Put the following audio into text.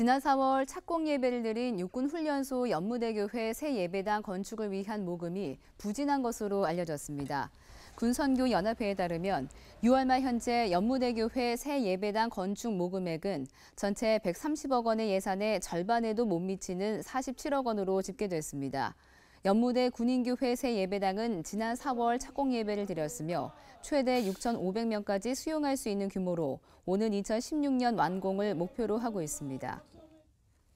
지난 4월 착공 예배를 드린 육군훈련소 연무대교회 새 예배당 건축을 위한 모금이 부진한 것으로 알려졌습니다. 군선교 연합회에 따르면 6월 말 현재 연무대교회 새 예배당 건축 모금액은 전체 130억 원의 예산의 절반에도 못 미치는 47억 원으로 집계됐습니다. 연무대 군인교회 새 예배당은 지난 4월 착공 예배를 드렸으며 최대 6,500명까지 수용할 수 있는 규모로 오는 2016년 완공을 목표로 하고 있습니다.